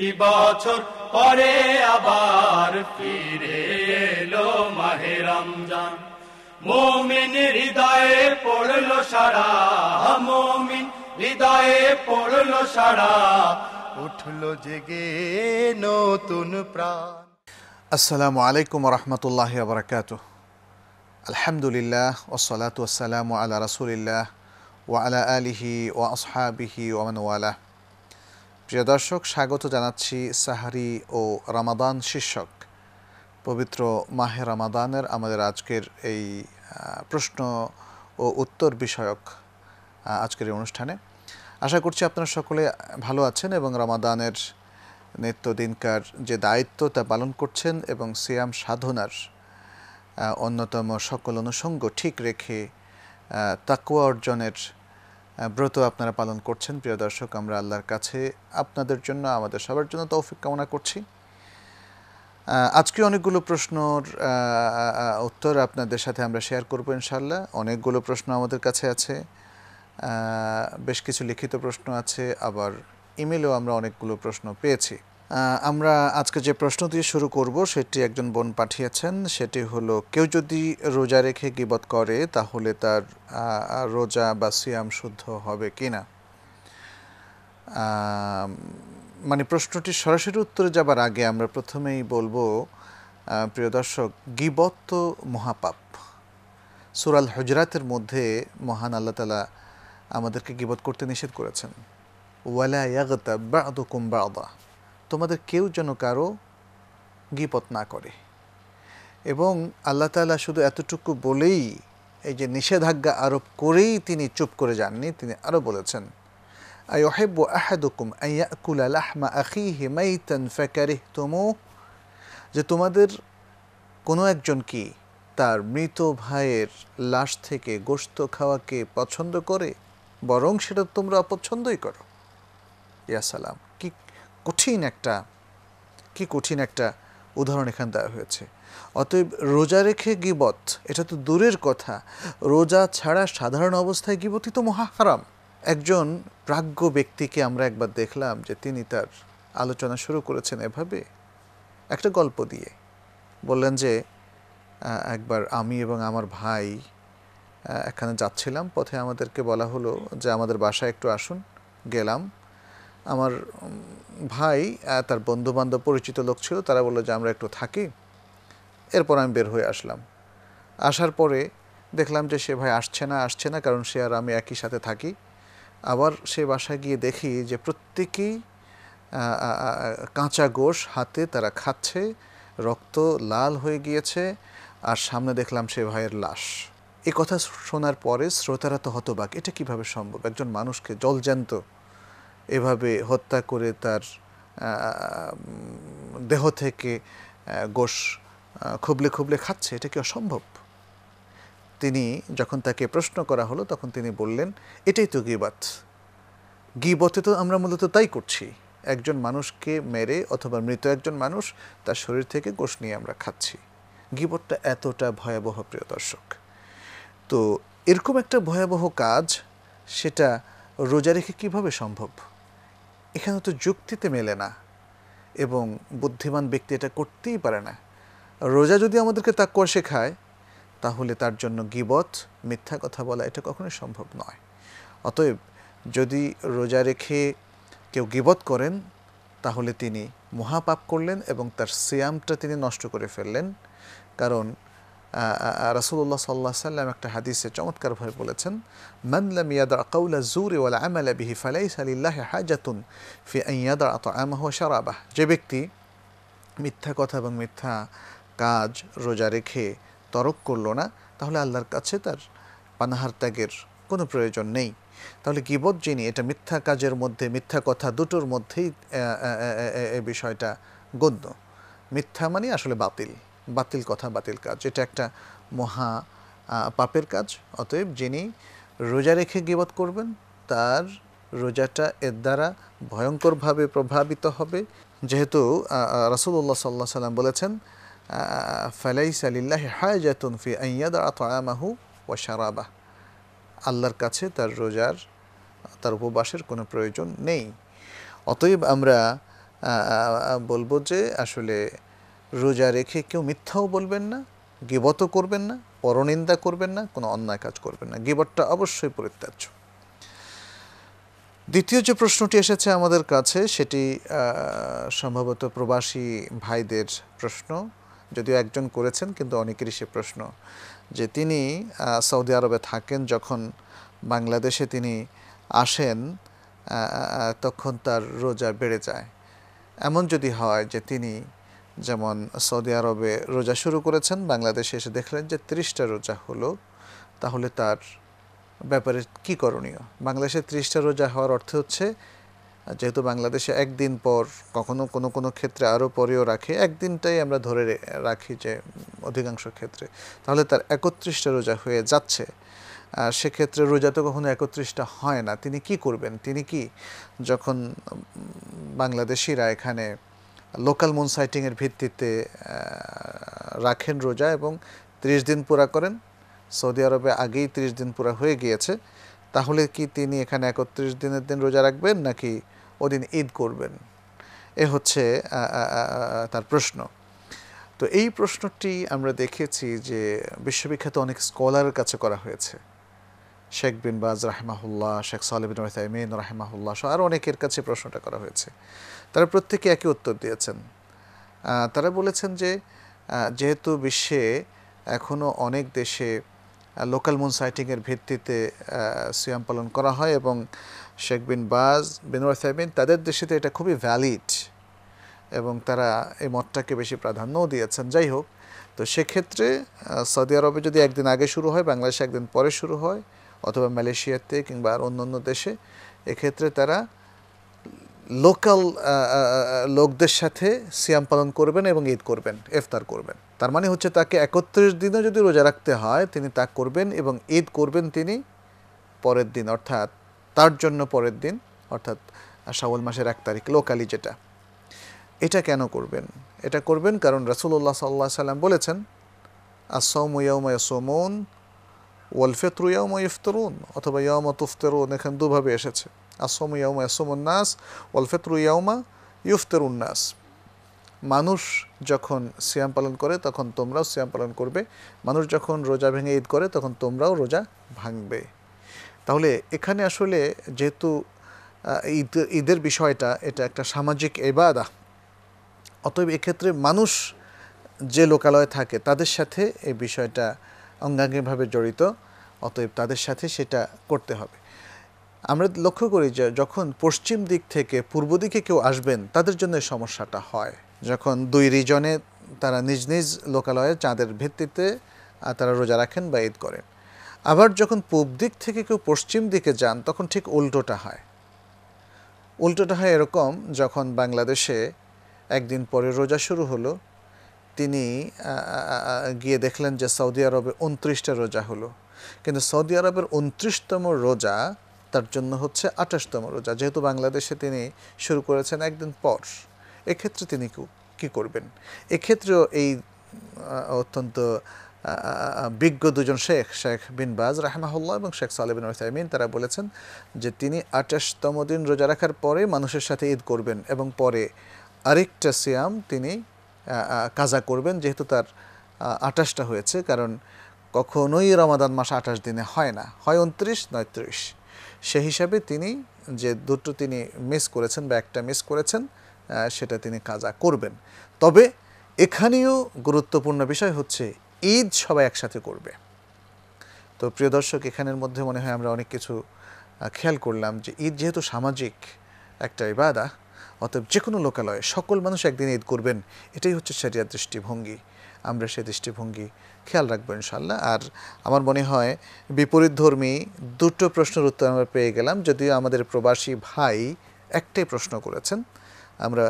একটি বছর পরে আবার ফিরে এলো মাহে রমজান মোমিন হৃদয়ে পড়লো সারা মোমিন হৃদয়ে পড়লো সারা উঠলো জেগে নতুন প্রাণ আসসালামু আলাইকুম রহমতুল্লাহ আবরাকাত আলহামদুলিল্লাহ ওসলাত ওসালাম আল্লাহ রাসুলিল্লাহ ওয়া আলা আলিহি ওয়া আসহাবিহি ওয়া ওয়ালা প্রিয় দর্শক স্বাগত জানাচ্ছি সাহারি ও রামাদান শীর্ষক পবিত্র মাহে রামাদানের আমাদের আজকের এই প্রশ্ন ও উত্তর বিষয়ক আজকের এই অনুষ্ঠানে আশা করছি আপনারা সকলে ভালো আছেন এবং রামাদানের নিত্য দিনকার যে দায়িত্ব তা পালন করছেন এবং সিয়াম সাধনার অন্যতম সকল অনুষঙ্গ ঠিক রেখে তাকুয়া অর্জনের ব্রত আপনারা পালন করছেন প্রিয় দর্শক আমরা আল্লাহর কাছে আপনাদের জন্য আমাদের সবার জন্য তৌফিক কামনা করছি আজকে অনেকগুলো প্রশ্নর উত্তর আপনাদের সাথে আমরা শেয়ার করব ইনশাল্লাহ অনেকগুলো প্রশ্ন আমাদের কাছে আছে বেশ কিছু লিখিত প্রশ্ন আছে আবার ইমেলেও আমরা অনেকগুলো প্রশ্ন পেয়েছি আমরা আজকে যে প্রশ্ন দিয়ে শুরু করব সেটি একজন বোন পাঠিয়েছেন সেটি হলো কেউ যদি রোজা রেখে গিবত করে তাহলে তার রোজা বা সিয়াম শুদ্ধ হবে কি না মানে প্রশ্নটি সরাসরি উত্তরে যাবার আগে আমরা প্রথমেই বলবো প্রিয় দর্শক গিবত তো মহাপাপ সুরাল হজরাতের মধ্যে মহান আল্লাহ তালা আমাদেরকে গিবত করতে নিষেধ করেছেন ওয়ালা ইয়াগতা বা কুম্বা তোমাদের কেউ যেন কারো গিপত না করে এবং আল্লাহ তালা শুধু এতটুকু বলেই এই যে নিষেধাজ্ঞা আরোপ করেই তিনি চুপ করে যাননি তিনি আরও বলেছেন আই অহেব আহাদুকুম আইয়াকুলা লাহমা আখি হিমাইতন ফ্যাকারি তোমো যে তোমাদের কোনো একজন কি তার মৃত ভাইয়ের লাশ থেকে গোস্ত খাওয়াকে পছন্দ করে বরং সেটা তোমরা অপছন্দই করো ইয়া সালাম কঠিন একটা কি কঠিন একটা উদাহরণ এখানে দেওয়া হয়েছে অতএব রোজা রেখে গিবত এটা তো দূরের কথা রোজা ছাড়া সাধারণ অবস্থায় গিবতই তো মহাহারাম একজন প্রাজ্ঞ ব্যক্তিকে আমরা একবার দেখলাম যে তিনি তার আলোচনা শুরু করেছেন এভাবে একটা গল্প দিয়ে বললেন যে একবার আমি এবং আমার ভাই এখানে যাচ্ছিলাম পথে আমাদেরকে বলা হলো যে আমাদের বাসায় একটু আসুন গেলাম আমার ভাই তার বন্ধুবান্ধব পরিচিত লোক ছিল তারা বললো যে আমরা একটু থাকি এরপর আমি বের হয়ে আসলাম আসার পরে দেখলাম যে সে ভাই আসছে না আসছে না কারণ সে আর আমি একই সাথে থাকি আবার সে বাসায় গিয়ে দেখি যে প্রত্যেকেই কাঁচা গোশ হাতে তারা খাচ্ছে রক্ত লাল হয়ে গিয়েছে আর সামনে দেখলাম সে ভাইয়ের লাশ এ কথা শোনার পরে শ্রোতারা তো হতবাক এটা কিভাবে সম্ভব একজন মানুষকে জলজ্যান্ত এভাবে হত্যা করে তার দেহ থেকে গোষ খুবলে খুবলে খাচ্ছে এটা কি অসম্ভব তিনি যখন তাকে প্রশ্ন করা হলো তখন তিনি বললেন এটাই তো গিবাত গিবতে তো আমরা মূলত তাই করছি একজন মানুষকে মেরে অথবা মৃত একজন মানুষ তার শরীর থেকে গোষ নিয়ে আমরা খাচ্ছি গিবতটা এতটা ভয়াবহ প্রিয় দর্শক তো এরকম একটা ভয়াবহ কাজ সেটা রোজা রেখে কীভাবে সম্ভব এখানে তো যুক্তিতে মেলে না এবং বুদ্ধিমান ব্যক্তি এটা করতেই পারে না রোজা যদি আমাদেরকে তাকুয়া শেখায় তাহলে তার জন্য গিবত মিথ্যা কথা বলা এটা কখনোই সম্ভব নয় অতএব যদি রোজা রেখে কেউ গিবত করেন তাহলে তিনি মহাপাপ করলেন এবং তার সিয়ামটা তিনি নষ্ট করে ফেললেন কারণ রাসুল্লাহ সাল্লাহ সাল্লাম একটা হাদিসে চমৎকারভাবে বলেছেন মানলাম ইয়াদা কৌলা জুর ওয়াল আমালা বিহি ফালাই সালিল্লাহ হাজাতুন ফি ইয়াদা আত আমাহ শারাবাহ যে ব্যক্তি মিথ্যা কথা এবং মিথ্যা কাজ রোজা রেখে তরক করল না তাহলে আল্লাহর কাছে তার পানাহার ত্যাগের কোনো প্রয়োজন নেই তাহলে গিবত যিনি এটা মিথ্যা কাজের মধ্যে মিথ্যা কথা দুটোর মধ্যেই এ বিষয়টা গণ্য মিথ্যা মানে আসলে বাতিল বাতিল কথা বাতিল কাজ এটা একটা মহা পাপের কাজ অতএব যিনি রোজা রেখে গিবত করবেন তার রোজাটা এর দ্বারা ভয়ঙ্করভাবে প্রভাবিত হবে যেহেতু রাসুল্লাহ সাল্লাহ সাল্লাম বলেছেন ফালাই সালিল্লাহ হায়াতুন ফি আইয়াদ আতামাহু ও শারাবাহ আল্লাহর কাছে তার রোজার তার উপবাসের কোনো প্রয়োজন নেই অতএব আমরা বলবো যে আসলে রোজা রেখে কেউ মিথ্যাও বলবেন না গেবতও করবেন না পরনিন্দা করবেন না কোনো অন্যায় কাজ করবেন না গেবটটা অবশ্যই পরিত্যাজ্য দ্বিতীয় যে প্রশ্নটি এসেছে আমাদের কাছে সেটি সম্ভবত প্রবাসী ভাইদের প্রশ্ন যদিও একজন করেছেন কিন্তু অনেকেরই সে প্রশ্ন যে তিনি সৌদি আরবে থাকেন যখন বাংলাদেশে তিনি আসেন তখন তার রোজা বেড়ে যায় এমন যদি হয় যে তিনি যেমন সৌদি আরবে রোজা শুরু করেছেন বাংলাদেশে এসে দেখলেন যে ত্রিশটা রোজা হলো তাহলে তার ব্যাপারে কি করণীয় বাংলাদেশে ত্রিশটা রোজা হওয়ার অর্থ হচ্ছে যেহেতু বাংলাদেশে একদিন পর কখনো কোনো কোনো ক্ষেত্রে আরও পরেও রাখে একদিনটাই আমরা ধরে রাখি যে অধিকাংশ ক্ষেত্রে তাহলে তার একত্রিশটা রোজা হয়ে যাচ্ছে সেক্ষেত্রে রোজা তো কখনো একত্রিশটা হয় না তিনি কি করবেন তিনি কি যখন বাংলাদেশিরা এখানে লোকাল মুন ভিত্তিতে রাখেন রোজা এবং ৩০ দিন পুরা করেন সৌদি আরবে আগেই ৩০ দিন পুরা হয়ে গিয়েছে তাহলে কি তিনি এখানে একত্রিশ দিনের দিন রোজা রাখবেন নাকি ওদিন ঈদ করবেন এ হচ্ছে তার প্রশ্ন তো এই প্রশ্নটি আমরা দেখেছি যে বিশ্ববিখ্যাত অনেক স্কলারের কাছে করা হয়েছে শেখ বিন বাজ রাহমাহুল্লাহ শেখ সাহেবিন রহতাইমিন রাহেমাহুল্লাহ সহ আরও অনেকের কাছে প্রশ্নটা করা হয়েছে তারা প্রত্যেকে একই উত্তর দিয়েছেন তারা বলেছেন যে যেহেতু বিশ্বে এখনও অনেক দেশে লোকাল মুন সাইটিংয়ের ভিত্তিতে সিয়াম পালন করা হয় এবং শেখ বিন বাজ বিন রহতাইমিন তাদের দেশেতে এটা খুবই ভ্যালিড এবং তারা এই মতটাকে বেশি প্রাধান্যও দিয়েছেন যাই হোক তো সেক্ষেত্রে সৌদি আরবে যদি একদিন আগে শুরু হয় বাংলাদেশে একদিন পরে শুরু হয় অথবা মালয়েশিয়াতে কিংবা আর অন্য দেশে এক্ষেত্রে তারা লোকাল লোকদের সাথে সিয়াম পালন করবেন এবং ঈদ করবেন ইফতার করবেন তার মানে হচ্ছে তাকে একত্রিশ দিনে যদি রোজা রাখতে হয় তিনি তা করবেন এবং ঈদ করবেন তিনি পরের দিন অর্থাৎ তার জন্য পরের দিন অর্থাৎ শাওয়াল মাসের এক তারিখ লোকালি যেটা এটা কেন করবেন এটা করবেন কারণ রাসুল্লাহ সাল্লাহ সাল্লাম বলেছেন আসৌময়ৌময় সোমন ওয়াল ফেতরু ইয়াউমা ইফতরুন অথবা ইয়াউমা তুফতরুন এখানে দুভাবে এসেছে আসম ইয়াউমা আসম উন্নাস ওয়াল ফেতরু ইয়াউমা ইফতরুন উন্নাস মানুষ যখন সিয়াম পালন করে তখন তোমরাও সিয়াম পালন করবে মানুষ যখন রোজা ভেঙে ঈদ করে তখন তোমরাও রোজা ভাঙবে তাহলে এখানে আসলে যেহেতু ঈদ ঈদের বিষয়টা এটা একটা সামাজিক এবাদা অতএব এক্ষেত্রে মানুষ যে লোকালয়ে থাকে তাদের সাথে এই বিষয়টা অঙ্গাঙ্গিভাবে জড়িত অতএব তাদের সাথে সেটা করতে হবে আমরা লক্ষ্য করি যে যখন পশ্চিম দিক থেকে পূর্ব দিকে কেউ আসবেন তাদের জন্য সমস্যাটা হয় যখন দুই রিজনে তারা নিজ নিজ লোকালয়ে চাঁদের ভিত্তিতে তারা রোজা রাখেন বা ঈদ করেন আবার যখন পূব দিক থেকে কেউ পশ্চিম দিকে যান তখন ঠিক উল্টোটা হয় উল্টোটা হয় এরকম যখন বাংলাদেশে একদিন পরে রোজা শুরু হলো তিনি গিয়ে দেখলেন যে সৌদি আরবে উনত্রিশটা রোজা হলো কিন্তু সৌদি আরবের উনত্রিশতম রোজা তার জন্য হচ্ছে আঠাশতম রোজা যেহেতু বাংলাদেশে তিনি শুরু করেছেন একদিন পর এক্ষেত্রে তিনি কি করবেন এক্ষেত্রেও এই অত্যন্ত বিজ্ঞ দুজন শেখ শেখ বিন বাজ রাহমাহুল্লাহ এবং শেখ সালেবিন ওসাইমিন তারা বলেছেন যে তিনি আঠাশতম দিন রোজা রাখার পরে মানুষের সাথে ঈদ করবেন এবং পরে আরেকটা সিয়াম তিনি কাজা করবেন যেহেতু তার আঠাশটা হয়েছে কারণ কখনোই রমাদান মাস আঠাশ দিনে হয় না হয় উনত্রিশ নয় ত্রিশ সে হিসাবে তিনি যে দুটো তিনি মিস করেছেন বা একটা মিস করেছেন সেটা তিনি কাজা করবেন তবে এখানেও গুরুত্বপূর্ণ বিষয় হচ্ছে ঈদ সবাই একসাথে করবে তো প্রিয় দর্শক এখানের মধ্যে মনে হয় আমরা অনেক কিছু খেয়াল করলাম যে ঈদ যেহেতু সামাজিক একটা ইবাদা অতএব যে কোনো লোকালয়ে সকল মানুষ একদিন ঈদ করবেন এটাই হচ্ছে সেরিয়ার দৃষ্টিভঙ্গি আমরা সেই দৃষ্টিভঙ্গি খেয়াল রাখবো ইনশাল্লাহ আর আমার মনে হয় বিপরীত ধর্মী দুটো প্রশ্নের উত্তর আমরা পেয়ে গেলাম যদিও আমাদের প্রবাসী ভাই একটাই প্রশ্ন করেছেন আমরা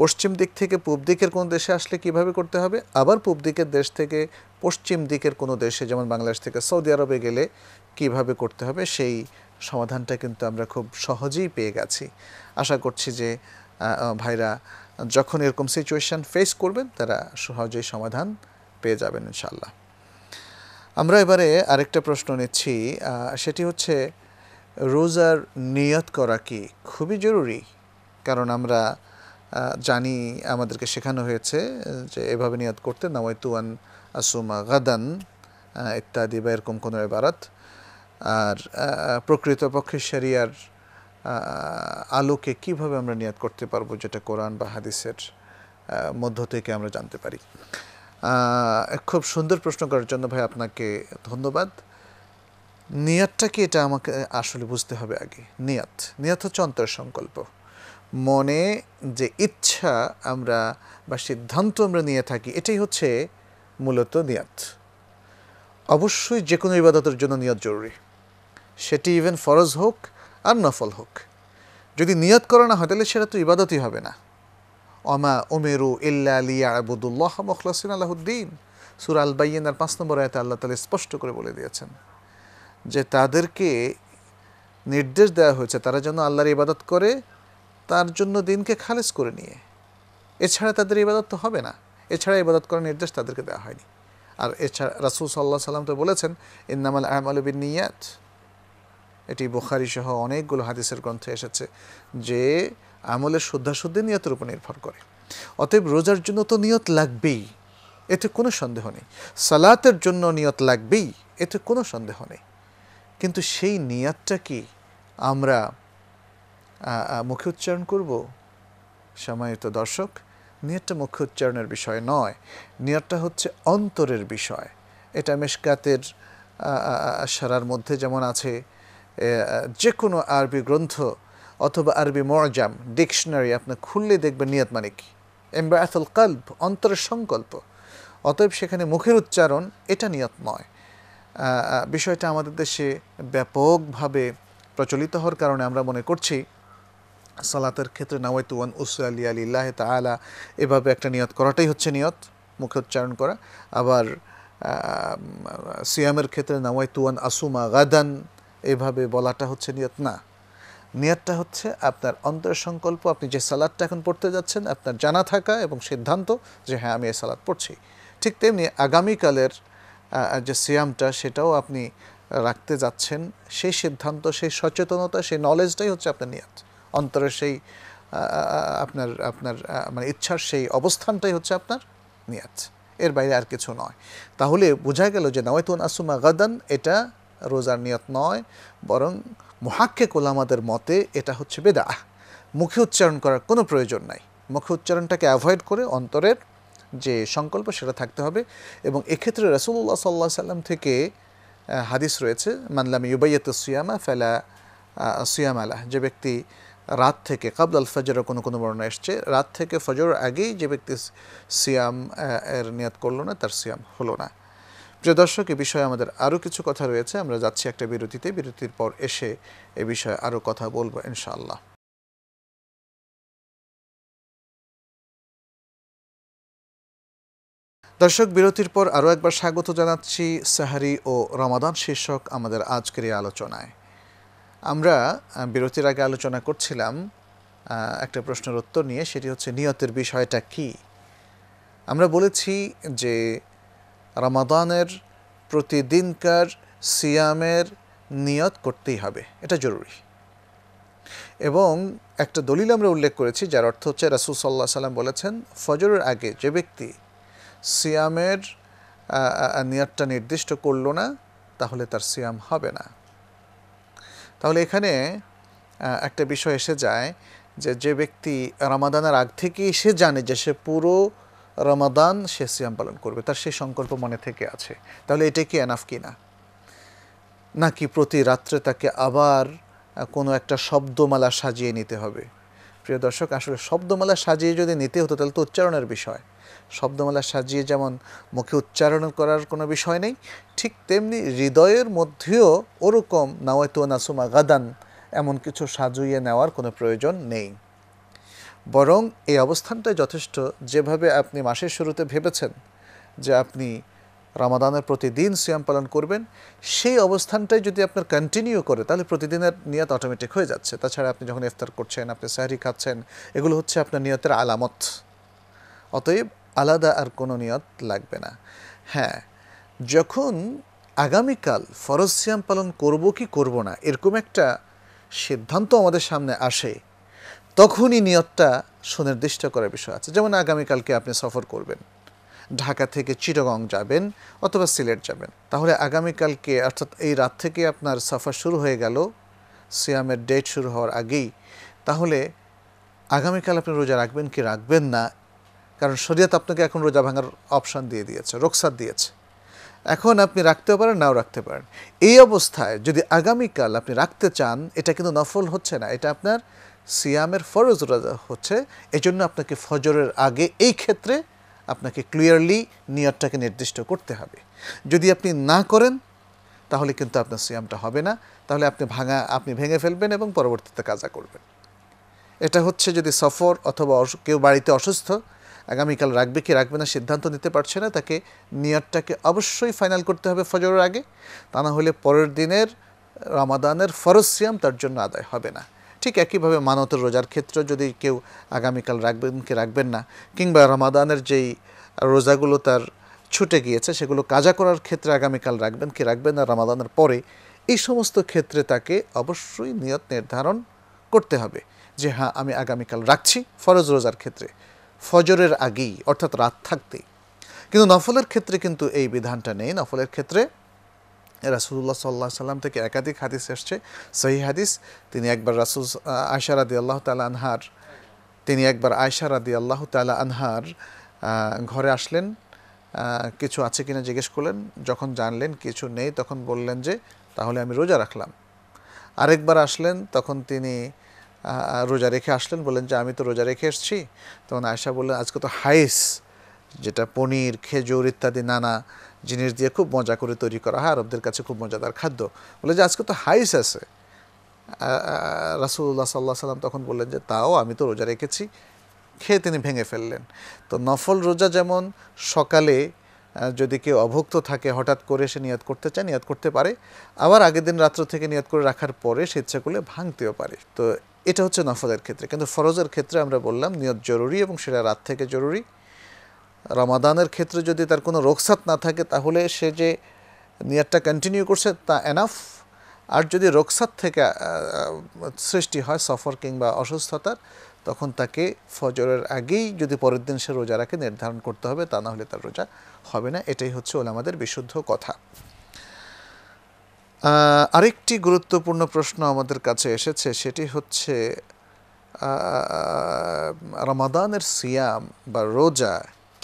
পশ্চিম দিক থেকে পূব দিকের কোনো দেশে আসলে কিভাবে করতে হবে আবার পূব দিকের দেশ থেকে পশ্চিম দিকের কোনো দেশে যেমন বাংলাদেশ থেকে সৌদি আরবে গেলে কিভাবে করতে হবে সেই সমাধানটা কিন্তু আমরা খুব সহজেই পেয়ে গেছি আশা করছি যে ভাইরা যখন এরকম সিচুয়েশান ফেস করবেন তারা সহজেই সমাধান পেয়ে যাবেন ইনশাল্লাহ আমরা এবারে আরেকটা প্রশ্ন নিচ্ছি সেটি হচ্ছে রোজার নিয়ত করা কি খুবই জরুরি কারণ আমরা জানি আমাদেরকে শেখানো হয়েছে যে এভাবে নিয়ত করতে নামাই তুয়ান আসুমা গাদান ইত্যাদি বা এরকম কোনো এবারাত আর প্রকৃতপক্ষে শরিয়ার আলোকে কিভাবে আমরা নিয়াদ করতে পারবো যেটা কোরআন বা হাদিসের মধ্য থেকে আমরা জানতে পারি খুব সুন্দর প্রশ্ন করার জন্য ভাই আপনাকে ধন্যবাদ নিয়াতটা কি এটা আমাকে আসলে বুঝতে হবে আগে নিয়াত নিয়াত হচ্ছে সংকল্প মনে যে ইচ্ছা আমরা বা সিদ্ধান্ত আমরা নিয়ে থাকি এটাই হচ্ছে মূলত নিয়াত অবশ্যই যে কোনো ইবাদতের জন্য নিয়াত জরুরি সেটি ইভেন ফরজ হোক আর নফল হোক যদি নিয়ত করা না হয় তাহলে সেটা তো ইবাদতই হবে না অমা ওমেরু ইল্লা আবুদুল্লাহ মখলাসিন আলাহদ্দিন সুর আল আর পাঁচ নম্বর আয়তে আল্লাহ তালা স্পষ্ট করে বলে দিয়েছেন যে তাদেরকে নির্দেশ দেওয়া হয়েছে তারা যেন আল্লাহর ইবাদত করে তার জন্য দিনকে খালেজ করে নিয়ে এছাড়া তাদের ইবাদত তো হবে না এছাড়া ইবাদত করার নির্দেশ তাদেরকে দেওয়া হয়নি আর এছাড়া রাসুল সাল্লাহ সাল্লাম তো বলেছেন ইন্নামাল বিন নিয়াত এটি বোখারি সহ অনেকগুলো হাদিসের গ্রন্থে এসেছে যে আমলের শুদ্ধাশুদ্ধি নিয়তের উপর নির্ভর করে অতএব রোজার জন্য তো নিয়ত লাগবেই এতে কোনো সন্দেহ নেই সালাতের জন্য নিয়ত লাগবেই এতে কোনো সন্দেহ নেই কিন্তু সেই নিয়াতটা কি আমরা মুখে উচ্চারণ করব সময়িত দর্শক নিয়তটা মুখ্য উচ্চারণের বিষয় নয় নিয়তটা হচ্ছে অন্তরের বিষয় এটা মেশকাতের সারার মধ্যে যেমন আছে যে কোনো আরবি গ্রন্থ অথবা আরবি মরজাম ডিকশনারি আপনি খুললে দেখবেন নিয়াত মানে কি এম্বায়াতুল কাল্প অন্তরের সংকল্প অতএব সেখানে মুখের উচ্চারণ এটা নিয়ত নয় বিষয়টা আমাদের দেশে ব্যাপকভাবে প্রচলিত হওয়ার কারণে আমরা মনে করছি সালাতের ক্ষেত্রে নাওয়াইতুয়ান আলী ইল্লাহ তালা এভাবে একটা নিয়ত করাটাই হচ্ছে নিয়ত মুখে উচ্চারণ করা আবার সিয়ামের ক্ষেত্রে নাওয়াইতুয়ান আসুমা গাদান এভাবে বলাটা হচ্ছে নিয়ত না নিয়তটা হচ্ছে আপনার অন্তর সংকল্প আপনি যে সালাদটা এখন পড়তে যাচ্ছেন আপনার জানা থাকা এবং সিদ্ধান্ত যে হ্যাঁ আমি এই সালাদ পড়ছি ঠিক তেমনি আগামীকালের যে সিয়ামটা সেটাও আপনি রাখতে যাচ্ছেন সেই সিদ্ধান্ত সেই সচেতনতা সেই নলেজটাই হচ্ছে আপনার নিয়ত অন্তরের সেই আপনার আপনার মানে ইচ্ছার সেই অবস্থানটাই হচ্ছে আপনার নিয়াত এর বাইরে আর কিছু নয় তাহলে বোঝা গেল যে নওয়াইতুন আসুমা গাদান এটা রোজার নিয়ত নয় বরং মহাক্ষে কোলামাদের মতে এটা হচ্ছে বেদা মুখে উচ্চারণ করার কোনো প্রয়োজন নাই মুখে উচ্চারণটাকে অ্যাভয়েড করে অন্তরের যে সংকল্প সেটা থাকতে হবে এবং এক্ষেত্রে রসুল্লাহ সাল্লাহ সাল্লাম থেকে হাদিস রয়েছে মানলাম ইউবাইয়ত সুয়ামা ফেলা সুয়াম আলা যে ব্যক্তি রাত থেকে কাবল আল ফজরের কোনো কোনো বর্ণনা এসছে রাত থেকে ফজর আগেই যে ব্যক্তি সিয়াম এর নিয়াত করলো না তার সিয়াম হলো না প্রিয় দর্শক এ বিষয়ে আমাদের আরও কিছু কথা রয়েছে আমরা যাচ্ছি একটা বিরতিতে বিরতির পর এসে এ বিষয়ে আরও কথা বলবো ইনশাআল্লাহ দর্শক বিরতির পর আরও একবার স্বাগত জানাচ্ছি সাহারি ও রমাদান শীর্ষক আমাদের আজকের এই আলোচনায় আমরা বিরতির আগে আলোচনা করছিলাম একটা প্রশ্নের উত্তর নিয়ে সেটি হচ্ছে নিয়তের বিষয়টা কি আমরা বলেছি যে রামাদানের প্রতিদিনকার সিয়ামের নিয়ত করতেই হবে এটা জরুরি এবং একটা দলিল আমরা উল্লেখ করেছি যার অর্থ হচ্ছে রাসুল সাল্লাহ সাল্লাম বলেছেন ফজরের আগে যে ব্যক্তি সিয়ামের নিয়তটা নির্দিষ্ট করল না তাহলে তার সিয়াম হবে না তাহলে এখানে একটা বিষয় এসে যায় যে যে ব্যক্তি রামাদানের আগ থেকেই সে জানে যে সে পুরো রমাদান সে সিয়াম পালন করবে তার সেই সংকল্প মনে থেকে আছে তাহলে এটা কি এনাফ কি না নাকি প্রতি রাত্রে তাকে আবার কোনো একটা শব্দমালা সাজিয়ে নিতে হবে প্রিয় দর্শক আসলে শব্দমালা সাজিয়ে যদি নিতে হতো তাহলে তো উচ্চারণের বিষয় শব্দমালা সাজিয়ে যেমন মুখে উচ্চারণ করার কোনো বিষয় নেই ঠিক তেমনি হৃদয়ের মধ্যেও ওরকম নাওয়ায়তো নাসুমা গাদান এমন কিছু সাজুইয়ে নেওয়ার কোনো প্রয়োজন নেই বরং এই অবস্থানটাই যথেষ্ট যেভাবে আপনি মাসের শুরুতে ভেবেছেন যে আপনি রামাদানের প্রতিদিন সিয়াম পালন করবেন সেই অবস্থানটাই যদি আপনার কন্টিনিউ করে তাহলে প্রতিদিনের নিয়ত অটোমেটিক হয়ে যাচ্ছে তাছাড়া আপনি যখন ইফতার করছেন আপনি স্যারি খাচ্ছেন এগুলো হচ্ছে আপনার নিয়তের আলামত অতএব আলাদা আর কোনো নিয়ত লাগবে না হ্যাঁ যখন আগামীকাল ফরজ সিয়াম পালন করব কি করব না এরকম একটা সিদ্ধান্ত আমাদের সামনে আসে তখনই নিয়তটা সুনির্দিষ্ট করার বিষয় আছে যেমন আগামীকালকে আপনি সফর করবেন ঢাকা থেকে চিটগং যাবেন অথবা সিলেট যাবেন তাহলে আগামীকালকে অর্থাৎ এই রাত থেকে আপনার সফর শুরু হয়ে গেল সিয়ামের ডেট শুরু হওয়ার আগেই তাহলে আগামীকাল আপনি রোজা রাখবেন কি রাখবেন না কারণ শরীয়ত আপনাকে এখন রোজা ভাঙার অপশান দিয়ে দিয়েছে রোকসাত দিয়েছে এখন আপনি রাখতেও পারেন নাও রাখতে পারেন এই অবস্থায় যদি আগামীকাল আপনি রাখতে চান এটা কিন্তু নফল হচ্ছে না এটা আপনার সিয়ামের ফরজ রাজা হচ্ছে এজন্য আপনাকে ফজরের আগে এই ক্ষেত্রে আপনাকে ক্লিয়ারলি নিয়তটাকে নির্দিষ্ট করতে হবে যদি আপনি না করেন তাহলে কিন্তু আপনার সিয়ামটা হবে না তাহলে আপনি ভাঙা আপনি ভেঙে ফেলবেন এবং পরবর্তীতে কাজা করবেন এটা হচ্ছে যদি সফর অথবা কেউ বাড়িতে অসুস্থ আগামীকাল রাখবে কি রাখবে না সিদ্ধান্ত নিতে পারছে না তাকে নিয়তটাকে অবশ্যই ফাইনাল করতে হবে ফজরের আগে তা না হলে পরের দিনের রমাদানের ফরজ সিয়াম তার জন্য আদায় হবে না ঠিক একইভাবে মানতের রোজার ক্ষেত্র যদি কেউ আগামীকাল রাখবেন কি রাখবেন না কিংবা রমাদানের যেই রোজাগুলো তার ছুটে গিয়েছে সেগুলো কাজা করার ক্ষেত্রে আগামীকাল রাখবেন কি রাখবেন না রামাদানের পরে এই সমস্ত ক্ষেত্রে তাকে অবশ্যই নিয়ত নির্ধারণ করতে হবে যে হ্যাঁ আমি আগামীকাল রাখছি ফরজ রোজার ক্ষেত্রে ফজরের আগেই অর্থাৎ রাত থাকতেই কিন্তু নফলের ক্ষেত্রে কিন্তু এই বিধানটা নেই নফলের ক্ষেত্রে রাসুল্লাহ সাল্লাহ সাল্লাম থেকে একাধিক হাদিস এসছে সহি হাদিস তিনি একবার রাসুল আয়সা রাদি আল্লাহ তালা আনহার তিনি একবার আয়সা রাদি আল্লাহ তালা আনহার ঘরে আসলেন কিছু আছে কিনা জিজ্ঞেস করলেন যখন জানলেন কিছু নেই তখন বললেন যে তাহলে আমি রোজা রাখলাম আরেকবার আসলেন তখন তিনি রোজা রেখে আসলেন বলেন যে আমি তো রোজা রেখে এসেছি তখন আয়সা বললেন আজকে তো হাইস যেটা পনির খেজুর ইত্যাদি নানা জিনিস দিয়ে খুব মজা করে তৈরি করা হয় আরবদের কাছে খুব মজাদার খাদ্য বলে যে আজকে তো হাইস আছে রাসুল্লাহ সাল্লাহ সাল্লাম তখন বললেন যে তাও আমি তো রোজা রেখেছি খেয়ে তিনি ভেঙে ফেললেন তো নফল রোজা যেমন সকালে যদি কেউ অভুক্ত থাকে হঠাৎ করে সে নিয়াদ করতে চায় নিয়াদ করতে পারে আবার আগের দিন রাত্র থেকে নিয়াদ করে রাখার পরে সে ইচ্ছা করলে ভাঙতেও পারে তো এটা হচ্ছে নফলের ক্ষেত্রে কিন্তু ফরজের ক্ষেত্রে আমরা বললাম নিয়ত জরুরি এবং সেটা রাত থেকে জরুরি রামাদানের ক্ষেত্রে যদি তার কোনো রোকসাত না থাকে তাহলে সে যে নিয়ারটা কন্টিনিউ করছে তা এনাফ আর যদি রোকসাত থেকে সৃষ্টি হয় সফর কিংবা অসুস্থতার তখন তাকে ফজরের আগেই যদি পরের দিন সে রোজা রাখে নির্ধারণ করতে হবে তা না হলে তার রোজা হবে না এটাই হচ্ছে আমাদের বিশুদ্ধ কথা আরেকটি গুরুত্বপূর্ণ প্রশ্ন আমাদের কাছে এসেছে সেটি হচ্ছে রমাদানের সিয়াম বা রোজা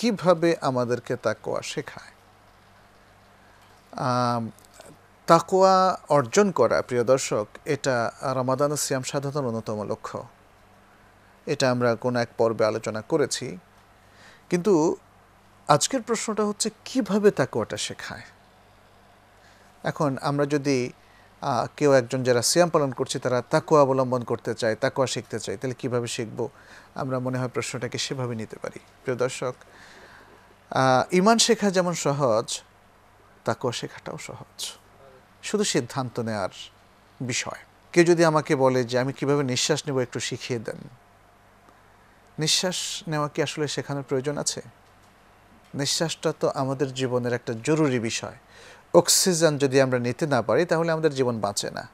কিভাবে আমাদেরকে তাকোয়া শেখায় তাকোয়া অর্জন করা প্রিয় দর্শক এটা রমাদান সিয়াম সাধারণ অন্যতম লক্ষ্য এটা আমরা কোন এক পর্বে আলোচনা করেছি কিন্তু আজকের প্রশ্নটা হচ্ছে কিভাবে তাকোয়াটা শেখায় এখন আমরা যদি কেউ একজন যারা সিয়াম পালন করছে তারা তাকোয়া অবলম্বন করতে চায় তাকোয়া শিখতে চায় তাহলে কিভাবে শিখবো আমরা মনে হয় প্রশ্নটাকে সেভাবে নিতে পারি প্রিয় দর্শক ইমান শেখা যেমন সহজ তাকেও শেখাটাও সহজ শুধু সিদ্ধান্ত নেওয়ার বিষয় কেউ যদি আমাকে বলে যে আমি কিভাবে নিঃশ্বাস নেব একটু শিখিয়ে দেন নিঃশ্বাস নেওয়া কি আসলে শেখানোর প্রয়োজন আছে নিঃশ্বাসটা তো আমাদের জীবনের একটা জরুরি বিষয় অক্সিজেন যদি আমরা নিতে না পারি তাহলে আমাদের জীবন বাঁচে না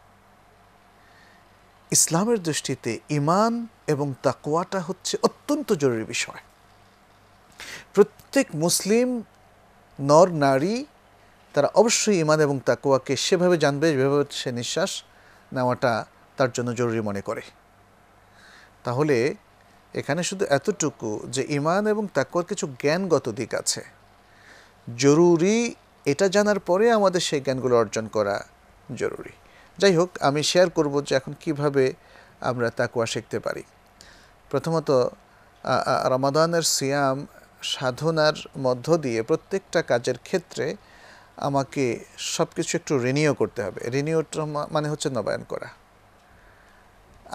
ইসলামের দৃষ্টিতে ইমান এবং তাকুয়াটা হচ্ছে অত্যন্ত জরুরি বিষয় প্রত্যেক মুসলিম নর নারী তারা অবশ্যই ইমান এবং তাকুয়াকে সেভাবে জানবে যেভাবে সে নিঃশ্বাস নেওয়াটা তার জন্য জরুরি মনে করে তাহলে এখানে শুধু এতটুকু যে ইমান এবং তাকুয়ার কিছু জ্ঞানগত দিক আছে জরুরি এটা জানার পরে আমাদের সেই জ্ঞানগুলো অর্জন করা জরুরি যাই হোক আমি শেয়ার করব যে এখন কিভাবে আমরা তাকুয়া শিখতে পারি প্রথমত রমাদানের সিয়াম সাধনার মধ্য দিয়ে প্রত্যেকটা কাজের ক্ষেত্রে আমাকে সব কিছু একটু রিনিউ করতে হবে রিনিউটা মানে হচ্ছে নবায়ন করা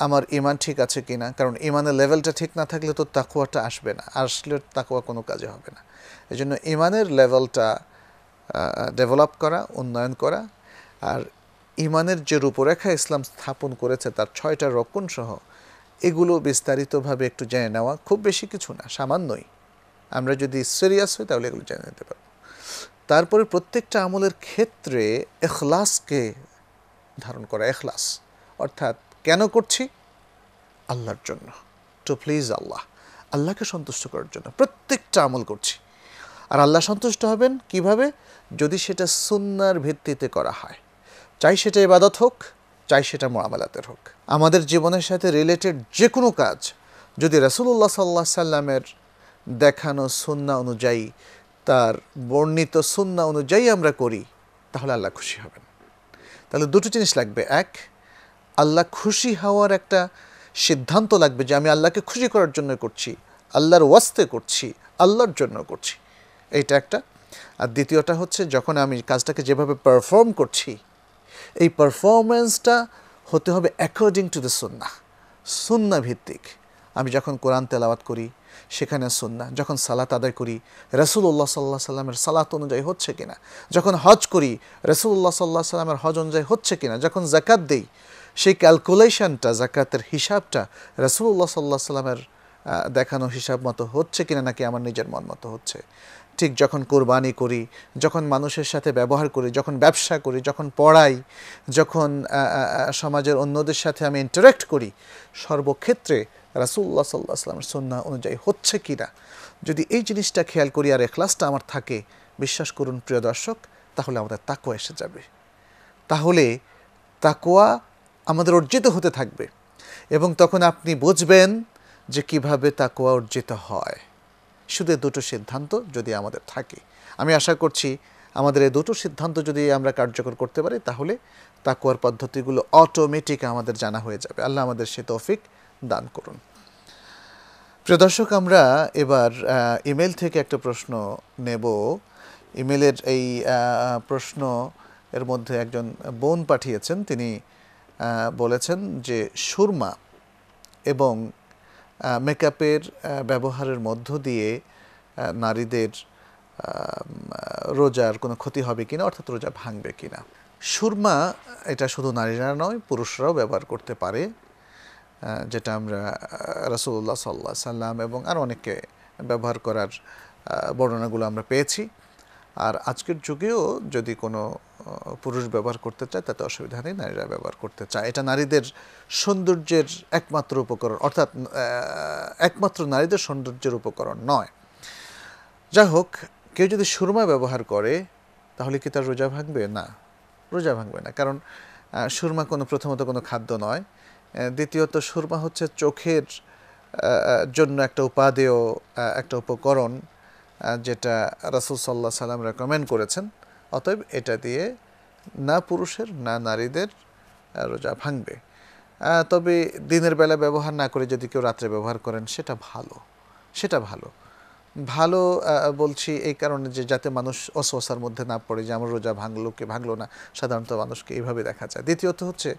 আমার ইমান ঠিক আছে কি না কারণ ইমানের লেভেলটা ঠিক না থাকলে তো তাকুয়াটা আসবে না আসলে তাকুয়া কোনো কাজে হবে না এই জন্য ইমানের লেভেলটা ডেভেলপ করা উন্নয়ন করা আর ইমানের যে রূপরেখা ইসলাম স্থাপন করেছে তার ছয়টা রক্ষণ সহ এগুলো বিস্তারিতভাবে একটু জেনে নেওয়া খুব বেশি কিছু না সামান্যই আমরা যদি সিরিয়াস হই তাহলে এগুলো জেনে নিতে পারবো তারপরে প্রত্যেকটা আমলের ক্ষেত্রে এখলাসকে ধারণ করা এখলাস অর্থাৎ কেন করছি আল্লাহর জন্য টু প্লিজ আল্লাহ আল্লাহকে সন্তুষ্ট করার জন্য প্রত্যেকটা আমল করছি আর আল্লাহ সন্তুষ্ট হবেন কিভাবে যদি সেটা সুন্নার ভিত্তিতে করা হয় চাই সেটা ইবাদত হোক চাই সেটা মোয়ামালাতের হোক আমাদের জীবনের সাথে রিলেটেড যে কোনো কাজ যদি রসুল্লাহ সাল্লাহ সাল্লামের দেখানো সুন্না অনুযায়ী তার বর্ণিত সুন্না অনুযায়ী আমরা করি তাহলে আল্লাহ খুশি হবেন তাহলে দুটো জিনিস লাগবে এক আল্লাহ খুশি হওয়ার একটা সিদ্ধান্ত লাগবে যে আমি আল্লাহকে খুশি করার জন্য করছি আল্লাহর ওয়াস্তে করছি আল্লাহর জন্য করছি এইটা একটা আর দ্বিতীয়টা হচ্ছে যখন আমি কাজটাকে যেভাবে পারফর্ম করছি এই পারফরমেন্সটা হতে হবে অ্যাকর্ডিং টু দ্য সুন্না সুন্না ভিত্তিক আমি যখন কোরআন তেলাওয়াত করি সেখানে সুন্না যখন সালাত আদায় করি রসুল্লাহ সাল্লাহ সাল্লামের সালাত অনুযায়ী হচ্ছে কিনা যখন হজ করি রসুল্লাহ সাল্লাহ সাল্লামের হজ অনুযায়ী হচ্ছে কিনা যখন জাকাত দেই সেই ক্যালকুলেশনটা জাকাতের হিসাবটা রসুল্লাহ সাল্লাহ সাল্লামের দেখানো হিসাব মতো হচ্ছে কিনা নাকি আমার নিজের মন মতো হচ্ছে ঠিক যখন কোরবানি করি যখন মানুষের সাথে ব্যবহার করি যখন ব্যবসা করি যখন পড়াই যখন সমাজের অন্যদের সাথে আমি ইন্টারাক্ট করি সর্বক্ষেত্রে রাসুল্লাহ সাল্লাহ আসলামের সন্না অনুযায়ী হচ্ছে কি না যদি এই জিনিসটা খেয়াল করি আর এখলাসটা আমার থাকে বিশ্বাস করুন প্রিয় দর্শক তাহলে আমাদের তাকোয়া এসে যাবে তাহলে তাকোয়া আমাদের অর্জিত হতে থাকবে এবং তখন আপনি বুঝবেন যে কিভাবে তাকোয়া অর্জিত হয় শুধু দুটো সিদ্ধান্ত যদি আমাদের থাকে আমি আশা করছি আমাদের এই দুটো সিদ্ধান্ত যদি আমরা কার্যকর করতে পারি তাহলে তাকুয়ার পদ্ধতিগুলো অটোমেটিক আমাদের জানা হয়ে যাবে আল্লাহ আমাদের সে তৌফিক দান করুন প্রিয় দর্শক আমরা এবার ইমেল থেকে একটা প্রশ্ন নেব ইমেলের এই প্রশ্ন এর মধ্যে একজন বোন পাঠিয়েছেন তিনি বলেছেন যে সুরমা এবং মেকআপের ব্যবহারের মধ্য দিয়ে নারীদের রোজার কোনো ক্ষতি হবে কিনা অর্থাৎ রোজা ভাঙবে কিনা সুরমা এটা শুধু নারীরা নয় পুরুষরাও ব্যবহার করতে পারে যেটা আমরা রাসুল্লাহ সাল্লাহ সাল্লাম এবং আরও অনেকে ব্যবহার করার বর্ণনাগুলো আমরা পেয়েছি আর আজকের যুগেও যদি কোনো পুরুষ ব্যবহার করতে চায় তাতে অসুবিধা নেই নারীরা ব্যবহার করতে চায় এটা নারীদের সৌন্দর্যের একমাত্র উপকরণ অর্থাৎ একমাত্র নারীদের সৌন্দর্যের উপকরণ নয় যাই হোক কেউ যদি সুরমা ব্যবহার করে তাহলে কি তার রোজা ভাঙবে না রোজা ভাঙবে না কারণ সুরমা কোনো প্রথমত কোনো খাদ্য নয় দ্বিতীয়ত সুরমা হচ্ছে চোখের জন্য একটা উপাদেয় একটা উপকরণ যেটা রাসুল সাল্লাহ সাল্লাম রেকমেন্ড করেছেন অতএব এটা দিয়ে না পুরুষের না নারীদের রোজা ভাঙবে তবে দিনের বেলা ব্যবহার না করে যদি কেউ রাত্রে ব্যবহার করেন সেটা ভালো সেটা ভালো ভালো বলছি এই কারণে যে যাতে মানুষ অসহসার মধ্যে না পড়ে যে আমার রোজা ভাঙলো কে ভাঙলো না সাধারণত মানুষকে এইভাবে দেখা যায় দ্বিতীয়ত হচ্ছে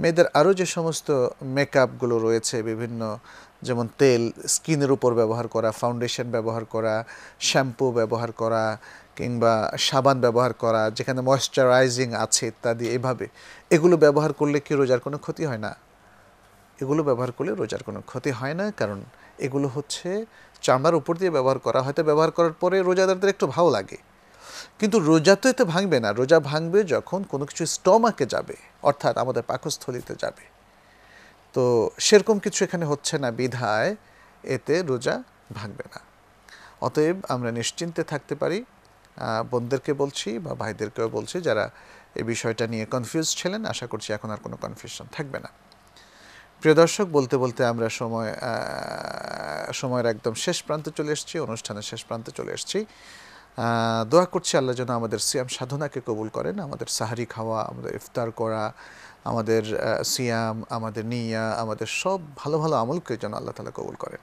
মেয়েদের আরও যে সমস্ত মেকআপগুলো রয়েছে বিভিন্ন যেমন তেল স্কিনের উপর ব্যবহার করা ফাউন্ডেশন ব্যবহার করা শ্যাম্পু ব্যবহার করা কিংবা সাবান ব্যবহার করা যেখানে ময়শ্চারাইজিং আছে ইত্যাদি এভাবে এগুলো ব্যবহার করলে কি রোজার কোনো ক্ষতি হয় না এগুলো ব্যবহার করলে রোজার কোনো ক্ষতি হয় না কারণ এগুলো হচ্ছে চামড়ার উপর দিয়ে ব্যবহার করা হয়তো ব্যবহার করার পরে রোজাদারদের একটু ভালো লাগে কিন্তু রোজা তো এতে ভাঙবে না রোজা ভাঙবে যখন কোনো কিছু স্টমাকে যাবে অর্থাৎ আমাদের পাকস্থলিতে যাবে তো সেরকম কিছু এখানে হচ্ছে না বিধায় এতে রোজা ভাঙবে না অতএব আমরা নিশ্চিন্তে থাকতে পারি বোনদেরকে বলছি বা ভাইদেরকেও বলছি যারা এই বিষয়টা নিয়ে কনফিউজ ছিলেন আশা করছি এখন আর কোনো কনফিউশন থাকবে না প্রিয় দর্শক বলতে বলতে আমরা সময় সময়ের একদম শেষ প্রান্তে চলে এসেছি অনুষ্ঠানের শেষ প্রান্তে চলে এসেছি দোয়া করছি আল্লাহ যেন আমাদের সিয়াম সাধনাকে কবুল করেন আমাদের সাহারি খাওয়া আমাদের ইফতার করা আমাদের সিয়াম আমাদের নিয়া আমাদের সব ভালো ভালো আমলকে যেন আল্লাহ তালা কবুল করেন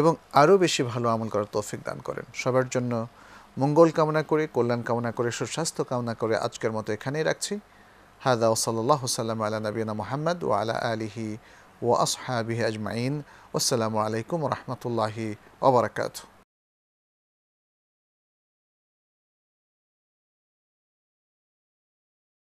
এবং আরও বেশি ভালো আমল করার তৌফিক দান করেন সবার জন্য মঙ্গল কামনা করে কল্যাণ কামনা করে সুস্বাস্থ্য কামনা করে আজকের মতো এখানেই রাখছি হাদা ওসল্লাহ সাল্লাম আলা নবীনা মোহাম্মদ ও আলা আলিহি ও আসহাবিহি আজমাইন আসসালামু আলাইকুম রহমতুল্লাহি ওবরাকাতু